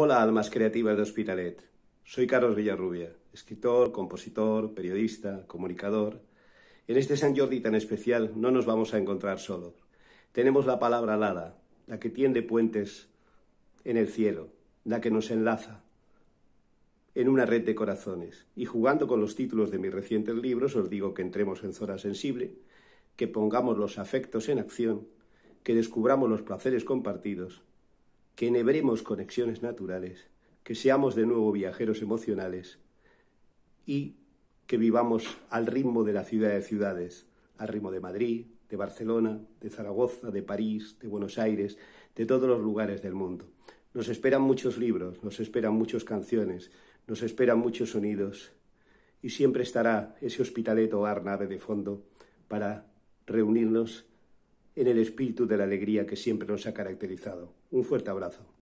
Hola, almas creativas de Hospitalet. Soy Carlos Villarrubia, escritor, compositor, periodista, comunicador. En este San Jordi tan especial no nos vamos a encontrar solos. Tenemos la palabra alada, la que tiende puentes en el cielo, la que nos enlaza en una red de corazones. Y jugando con los títulos de mis recientes libros, os digo que entremos en zona sensible, que pongamos los afectos en acción, que descubramos los placeres compartidos que enhebremos conexiones naturales, que seamos de nuevo viajeros emocionales y que vivamos al ritmo de la ciudad de ciudades, al ritmo de Madrid, de Barcelona, de Zaragoza, de París, de Buenos Aires, de todos los lugares del mundo. Nos esperan muchos libros, nos esperan muchas canciones, nos esperan muchos sonidos y siempre estará ese hospitaleto Arnave de fondo para reunirnos en el espíritu de la alegría que siempre nos ha caracterizado. Un fuerte abrazo.